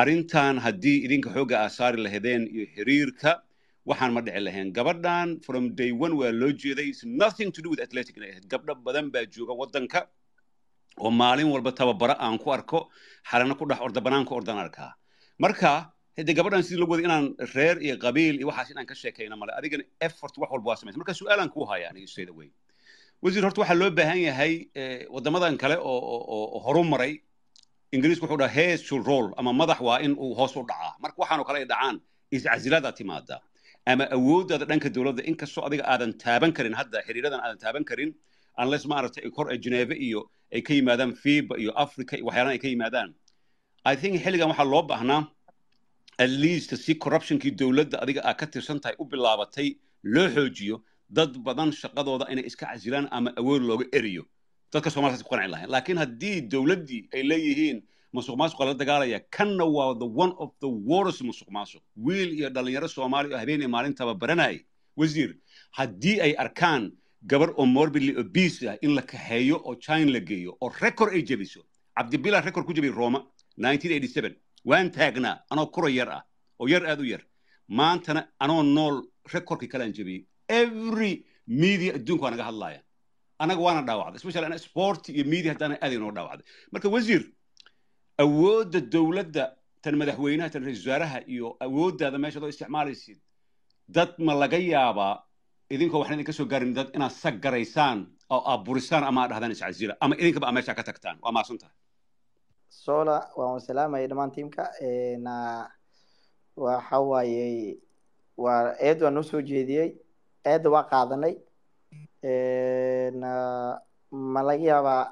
arintan haddii idinka xoogga aa saari lahedeen iyo xiriirka waxaan ma dhici lahayn gabadhan from day one waa loo jeeday nothing to do with athletic inay ahayd gabdho badan baa jooga waddanka oo maalin walba tababaro aan ku arko xalana ku dhex orda banaanka ordan arkaa marka haddee gabadhan sidii lagu wada inaan reer iyo qabiil iyo waxaas inaan ka sheekayna male adigana effort wax walba waa samaysa marka su-aalaan kuu haya aniga sayda wey wasiir horta waxaa loo baahan yahay eh, waddamadan kale oo oo ingiriisku wuxuu dhaha hees to roll ama madax waa in uu hoos u dhacaa marka waxaanoo kale ay dhacaan iscasilada timaada ama awooddaada dhanka dowladda inkastoo adiga aadan taaban karin hadda xiriiradan aadan taaban karin unless maaragtay kor geneva iyo ay ka yimaadaan fiba iyo africa iyo waxyaalan ay ka yimaadaan i think xilligan waxaa loo baahnaa at least si corruptionkii dowladda adiga aa ka tirsan tahay u bilaabatay loo xoojiyo dad badan shaqadooda inay iska casilaan ama awood looga eriyo dadka somalkaas ku qanci lahayn laakiin haddii dowladdii ay leeyihiin masuq maasuqa lala dagaalaya kanna waa the one of the worst masuq maasuq wiil iyo dhallinyaro soomaali oo habeen iyo maalintaba baranayay wasiir haddii ay arkaan gabar oo morbidly obese ah in la kaxeeyo oo chin la geeyo oo rekor ay jebiso cabdibila rekor ku jebiyey roma waan taagnaa anoo kura yar ah oo yar aad u yar maantana anoo nool recordkii kalean jebiyey every media adduunka waa naga hadlaaya anaga waana dhaawacday special sport iyo media haddana aad inoo dhaawacday marka wasiir awoodda dowladda tan madaxweynaha tan ra-isul wasaaraha iyo awooddaada meeshaad oo isticmaalaysid dad ma laga yaabaa idinkoo waxaan idinka soo gaarin dad inaad sag garaysaan oo aad burisaan ama aad dhahdaan iscasila ama idinkaba aa meeshaa ka tagtaan waa maasan tahay sola waan salaamaya dhamaan tiimka waxa waaye waa eed waa noo soo jeediyey eedda waa qaadanay ma laga yaabaa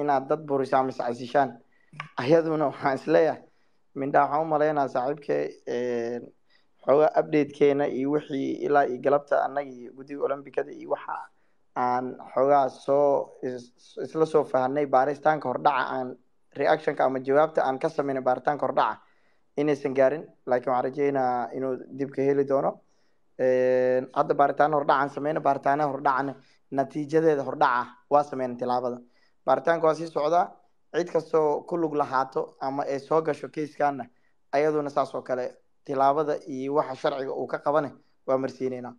inaad dad burisaa mise casishaan ayaduna waxaan isleeyahay mindhaa waxaan umalaynaa saaxiibke xoogaa updatekeena iyo wixii ilaa iyo galabta anagii guddiga olombikada iyo waxa aan xoogaa soo isla soo fahanay baaritaanka hordhaca aan reactionka ama jawaabta aan ka sameynay baaritaanka hordhaca inaysan gaarin lakiin waxaan rajeynaa inuu dib ka heli doono hadda baaritaan hordhacaan sameyna baaritaana hordhacana natiijadeeda hordhaca waa sameyna tilaabada baaritaanka waa sii socdaa cid kastoo ku lug lahaato ama ay soo gasho kaskana ayaduna saas oo kale tilaabada iyo waxa sharciga uu ka qabana waa marsiineyna